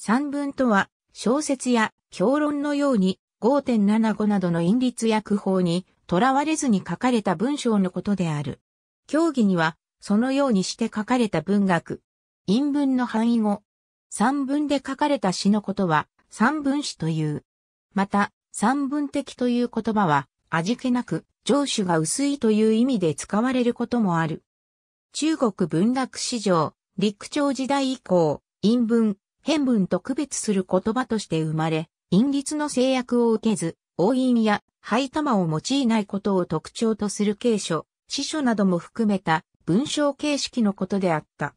三文とは、小説や評論のように5.75などの因律訳法にとらわれずに書かれた文章のことである。教義には、そのようにして書かれた文学。因文の範囲語。三文で書かれた詩のことは、三文詩という。また、三文的という言葉は、味気なく、上手が薄いという意味で使われることもある。中国文学史上、陸朝時代以降、陰文、変文と区別する言葉として生まれ、陰律の制約を受けず、応印や灰玉を用いないことを特徴とする継書、詩書なども含めた文章形式のことであった。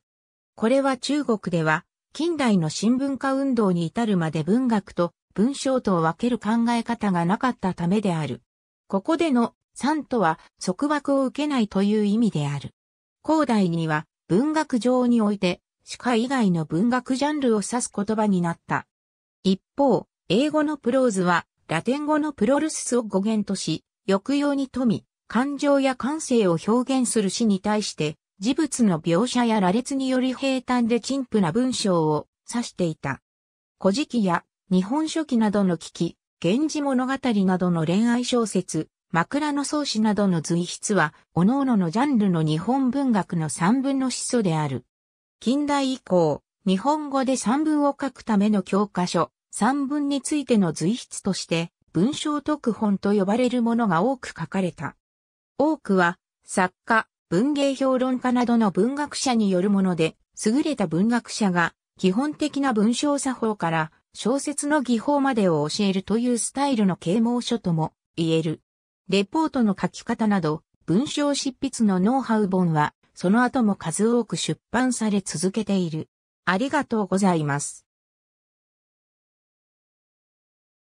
これは中国では近代の新聞化運動に至るまで文学と文章とを分ける考え方がなかったためである。ここでの三とは束縛を受けないという意味である。後代には文学上において歯科以外の文学ジャンルを指す言葉になった。一方、英語のプローズは、ラテン語のプロルスを語源とし、抑揚に富み、感情や感性を表現する詩に対して、事物の描写や羅列により平坦で陳腐な文章を指していた。古事記や日本書紀などの危機、源氏物語などの恋愛小説、枕草子などの随筆は、各々のジャンルの日本文学の三分の始祖である。近代以降、日本語で三文を書くための教科書、三文についての随筆として、文章特本と呼ばれるものが多く書かれた。多くは、作家、文芸評論家などの文学者によるもので、優れた文学者が、基本的な文章作法から、小説の技法までを教えるというスタイルの啓蒙書とも言える。レポートの書き方など、文章執筆のノウハウ本は、その後も数多く出版され続けている。ありがとうございます。